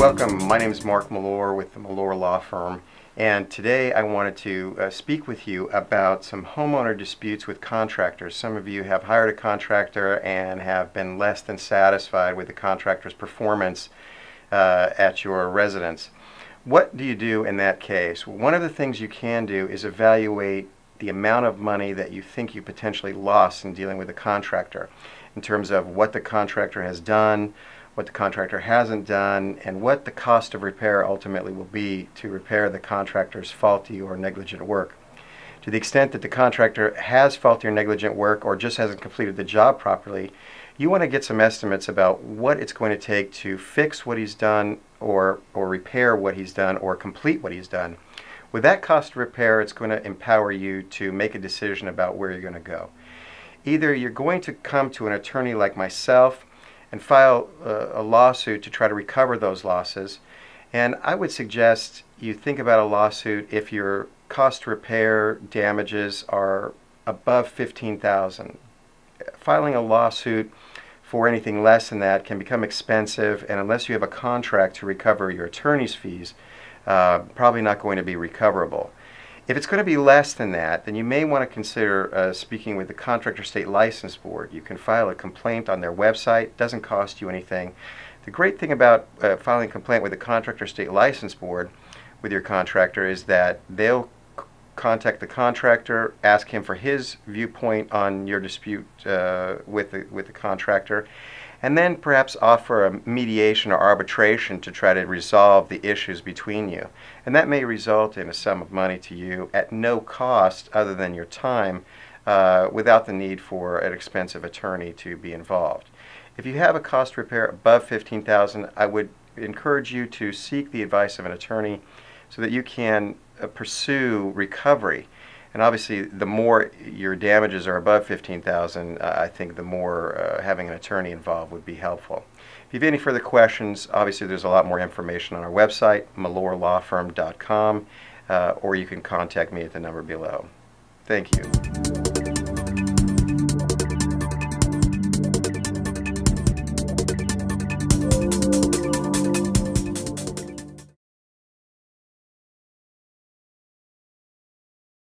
Welcome. My name is Mark Malore with the Malore Law Firm, and today I wanted to uh, speak with you about some homeowner disputes with contractors. Some of you have hired a contractor and have been less than satisfied with the contractor's performance uh, at your residence. What do you do in that case? One of the things you can do is evaluate the amount of money that you think you potentially lost in dealing with a contractor in terms of what the contractor has done, what the contractor hasn't done, and what the cost of repair ultimately will be to repair the contractor's faulty or negligent work. To the extent that the contractor has faulty or negligent work or just hasn't completed the job properly, you want to get some estimates about what it's going to take to fix what he's done or, or repair what he's done or complete what he's done. With that cost of repair, it's going to empower you to make a decision about where you're going to go. Either you're going to come to an attorney like myself and file a, a lawsuit to try to recover those losses. And I would suggest you think about a lawsuit if your cost to repair damages are above 15,000. Filing a lawsuit for anything less than that can become expensive, and unless you have a contract to recover your attorney's fees, uh, probably not going to be recoverable. If it's going to be less than that, then you may want to consider uh, speaking with the Contractor State License Board. You can file a complaint on their website, doesn't cost you anything. The great thing about uh, filing a complaint with the Contractor State License Board with your contractor is that they'll contact the contractor, ask him for his viewpoint on your dispute uh, with, the, with the contractor, and then perhaps offer a mediation or arbitration to try to resolve the issues between you. And that may result in a sum of money to you at no cost other than your time uh, without the need for an expensive attorney to be involved. If you have a cost repair above 15000 I would encourage you to seek the advice of an attorney so that you can uh, pursue recovery. And obviously, the more your damages are above 15,000, uh, I think the more uh, having an attorney involved would be helpful. If you have any further questions, obviously there's a lot more information on our website, malorelawfirm.com, uh, or you can contact me at the number below. Thank you.